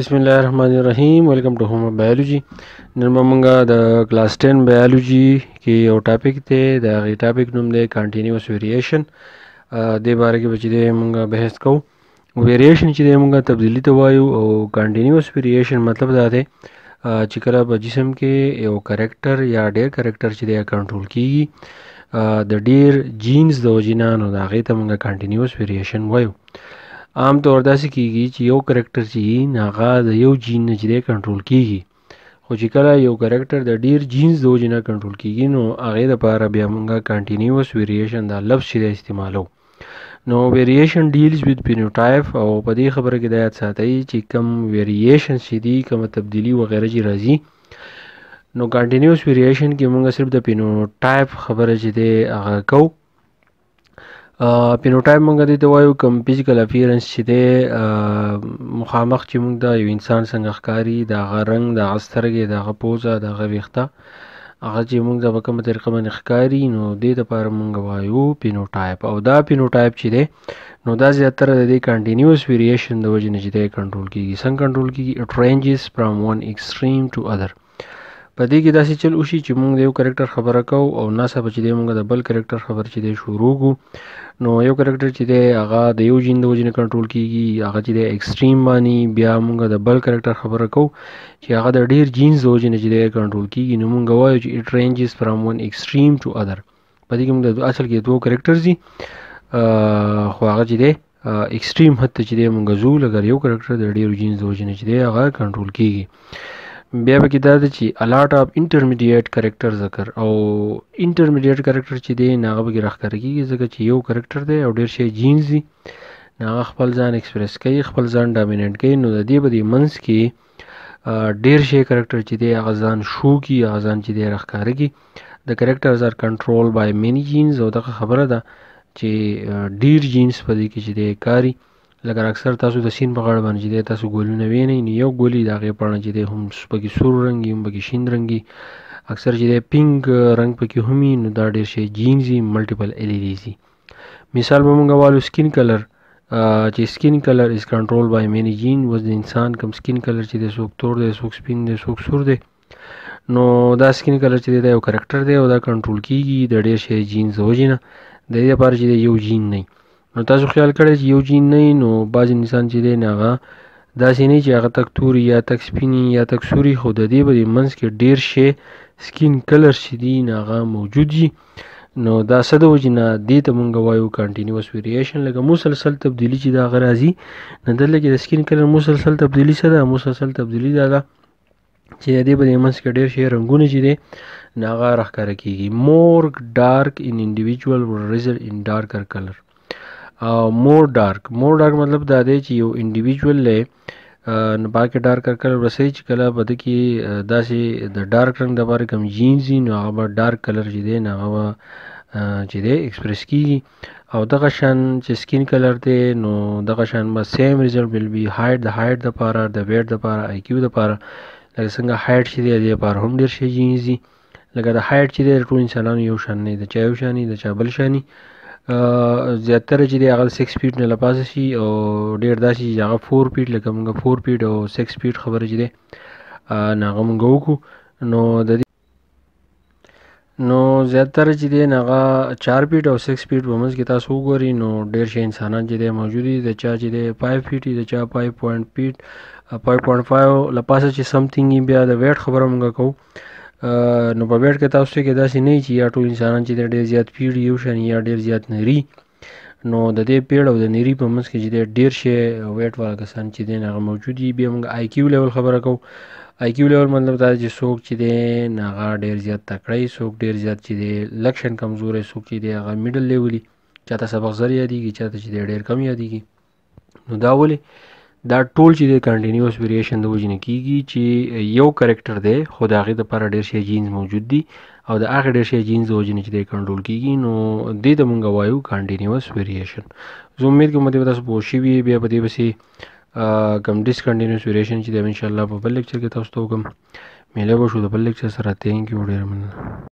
بسم الله الرحمن الرحیم ویلکم ټو هوم بایولوژي نن موږ د کلاس 10 بایولوژي کې یو ټاپک ته د غي ټاپک نوم دی کنټینیوس ویریشن د باره کې بچی موږ بحث کوو ویریشن چې موږ تبدیلی ته وایو او کنټینیوس ویریشن مطلب دا دی چې کله په جسم کې یو کریکټر یا ډېر کریکټر چې دی کنټرول کیږي د ډېر جینز د وجنانو د هغې ته موږ کنټینیوس ویریشن وایو عام طور داسې کیږي چې یو کرکټر چې وي هغه د یو جین نه چې دی کنټرول کیږي خو چې کله یو کرکټر د ډیر جینز د وجې نه کنټرول کیږي نو هغې دپاره بیا مونږه کنټینیوس ویریشن دا لفظ چې دی استعمالو نو ویریشن ډیلز وذ فینوټایپ او په دې خبره کې دا یاد ساتئ چې کم ویریشن چې دي کومه تبدیلی وغیره چې راځي نو کنټینیوس ویریشن کې مونږ صرف د فینوټایپ خبره چې دی هغه کوو فینوټایپ مونږ دې ته وایو کوم فزیکل افیرنس چې دی مخامخ چې مونږ د یو انسان څنګه ښکاری د غرنګ د غسترګې د غپوزه د غويخته هغه چې مونږ د کومه طریقه باندې ښکاری نو دې د پر مونږ وایو فینوټایپ او دا فینوټایپ چې دی نو دا زیاتره د دې کنټینیوس ویریشن د وجې نه چې دی کنټرول کیږي څنګه کنټرول کیږي اټ رینجز فرام ون ایکستریم ټو اذر په دې کې داسې چل وشي چې مونږ د یو کرکټر خبره کوو او ناسبه چې دی مونږ د بل کرکټر خبر چې دی شروع کو نو یو کرکټر چې دی هغه د یو جین د وجې نه کنټرول کیږي هغه چې دی ایکستریم باندې بیا مونږ د بل کرکټر خبره کوو چې هغه د ډیر جینز د وجې نه چې دی کنټرول کیږي نو مونږ وایو چې اټ رینجز فرام ون ایکستریم ټو اذر په دې کې مونږ د اصل کې دوه کرکټرز دي خو هغه چې دی ایکستریم حد ته چې دی مونږ زو لګر یو کرکټر د ډیر جینز د وجې نه چې دی هغه کنټرول کیږي بیا به کې دا ده چې الاټ اف انټرمیډیټ کریکٹرز اکر او انټرمیډیټ کریکٹر چې دی نه هغه به راخره کیږي ځکه چې یو کریکٹر دی او ډیر شی جینز دی نه خپل ځان ایکسپریس کوي خپل ځان ډومیننٹ کوي نو د دې به د منس کې ډیر شی کریکٹر چې دی هغه ځان شو کی هغه ځان چې دی راخره کی د کریکٹرز ار کنټرول بای مینی جینز او دغه خبره ده چې ډیر جینز په دې کې چې دی کاری لکه اکثر تاسو د سین په غاړه باندې چې دی تاسو ګلونه وینئ نو یو ګل د هغې پاڼه چې دی هم پکې سور رنګ هم پکې شین رنګ اکثر چې دی پینک رنګ پکې هم نو دا ډېر شی جینز ملټیپل ال ای ډیز مثال به مونږ والو سکین کلر چې سکین کلر از کنټرول بای مینی جین وز د انسان کم سکین کلر چې د څوک تور دی څوک سپین دی څوک سور دی نو دا سکین کلر چې دی دا یو کرکټر دی او دا کنټرول کیږي د ډېر شی جینز وجې نه د دې لپاره چې یو جین نه نو تاسو خیال کړئ چې یو جین نه نو بعض انسان چې دی نه هغه داسې نه چې هغه تک توري یا تک سپینی یا تک سوري خو د دې په منځ کې ډیر شی سکین کلر چې دی نه هغه موجود دي نو دا څه د وجې نه دې ته مونږ وایو کنټینیوس ویریشن لکه مسلسل تبدیلی چې دا غرازي نه دلته کې د سکین کلر مسلسل تبدیلی څه ده مسلسل تبدیلی دا ده چې د دې په منځ کې ډېر شی رنگونه چې دي ناغه راخاره کیږي مور ډارک ان انډیویډوال ریزل ان ډارکر کلر او مور ډارک مور ډارک مطلب دا دی چې یو انډیویجوال لې نو پاکه ډارک کړل ورسې چې کله بده کې داسې د ډارک رنگ د باره کم جینز نو هغه ډارک کلر چې دی نه هغه چې دی ایکسپریس کیږي او دغه شان چې سکین کلر دی نو دغه شان به سیم ریزلټ ویل بی هایټ د هایټ د پاره د ویټ د پاره آی کیو د پاره لکه څنګه هایټ چې دی د پاره هم ډیر شي جینزي لکه د هایټ چې دی ټول انسانانو یو شان نه دی چا یو شان نه دی چا بل شان نه زیاتره چې دی هغه 6 فیټ نه لپاسه شي او ډیر داسې چې هغه 4 فیټ لکه موږ 4 فیټ او 6 فیټ خبره چې دی ناغه موږ وکړو نو د نو زیاتره چې دی هغه 4 فیټ او 6 فیټ ومنځ کې تاسو وګورئ نو ډیر شي انسانان چې دی موجود دي د چا چې دی 5 فیټ د چا 5.5 فیټ 5.5 لپاسه چې سمثینګ بیا د ویټ خبره موږ کوو نو په بیټ کې تاسو کې داسې نه چې یا ټول انسانان چې ډېر زیات پیړي یو شان یا ډېر زیات نری نو د دې پیړ او د نری په منځ کې چې ډېر شی ویټ والا کسان چې دین هغه موجود دي به موږ آی کیو لیول خبره کوو آی کیو لیول مطلب دا چې څوک چې دی هغه ډېر زیات تکړه څوک ډېر زیات چې دی لکشن کمزور څوک چې دی هغه میډل لیول چاته سبق زر یادېږي چاته چې ډېر کم یادېږي نو دا ولې دا ټول چې د کنټینیوس ویریشن د وجنه کیږي چې یو کریکٹر دی خو د هغه لپاره ډیر شی جینز موجود دي او د هغه ډیر شی جینز وجنه چې د کنټرول کیږي نو د دې مونږ وایو کنټینیوس ویریشن زه امید کوم چې تاسو پوه شئ بیا په دې بسې کم ډیسکنټینیوس ویریشن چې د ان شاء الله په بل لیکچر کې تاسو ته وکم ملي به شو د بل لیکچر سره تینګ یو ډیر مننه